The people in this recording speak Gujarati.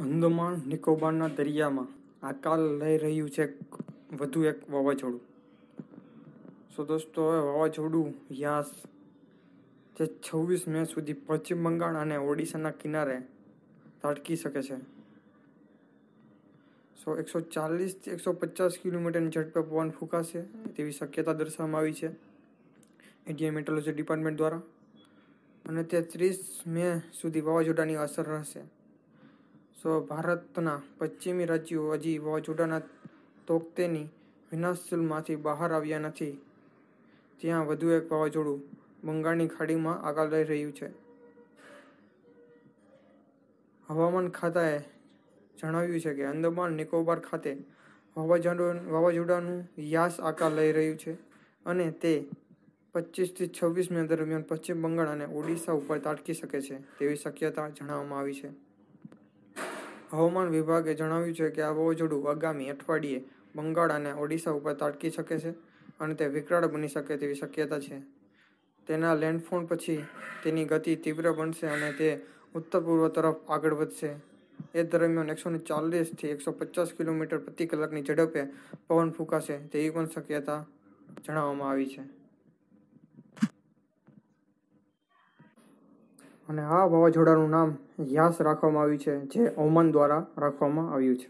અંદમાન નિકોબારના દરિયામાં આકાલ લઈ રહ્યું છે વધુ એક વાવાઝોડું સો દોસ્તો હવે વાવાઝોડું યાસ જે છવ્વીસ મે સુધી પશ્ચિમ બંગાળ અને ઓડિશાના કિનારે તાટકી શકે છે સો એકસો ચાલીસથી એકસો પચાસ કિલોમીટરની ઝડપે પવન ફૂંકાશે તેવી શક્યતા દર્શાવવામાં આવી છે ઇન્ડિયન મેટ્રોલોજી ડિપાર્ટમેન્ટ દ્વારા અને તે ત્રીસ મે સુધી વાવાઝોડાની અસર રહેશે સો ભારતના પશ્ચિમી રાજ્યો હજી વાવાઝોડાના તોકતેની વિનાશશીલમાંથી બહાર આવ્યા નથી ત્યાં વધુ એક વાવાઝોડું બંગાળની ખાડીમાં આગળ લઈ રહ્યું છે હવામાન ખાતાએ જણાવ્યું છે કે અંદમાન નિકોબાર ખાતે વાવાઝોડો વાવાઝોડાનું યાસ આકાર લઈ રહ્યું છે અને તે પચીસથી છવ્વીસ મે દરમિયાન પશ્ચિમ બંગાળ અને ઓડિશા ઉપર તાટકી શકે છે તેવી શક્યતા જણાવવામાં આવી છે હવામાન વિભાગે જણાવ્યું છે કે આ વાવાઝોડું આગામી અઠવાડિયે બંગાળ અને ઓડિશા ઉપર તાટકી શકે છે અને તે વિકરાળ બની શકે તેવી શક્યતા છે તેના લેન્ડફોન પછી તેની ગતિ તીવ્ર બનશે અને તે ઉત્તર પૂર્વ તરફ આગળ વધશે એ દરમિયાન એકસો ચાલીસથી એકસો પચાસ કિલોમીટર પ્રતિ કલાકની ઝડપે પવન ફૂંકાશે તેવી પણ શક્યતા જણાવવામાં આવી છે અને આ વાવાઝોડાનું નામ યાસ રાખવામાં આવ્યું છે જે ઓમાન દ્વારા રાખવામાં આવ્યું છે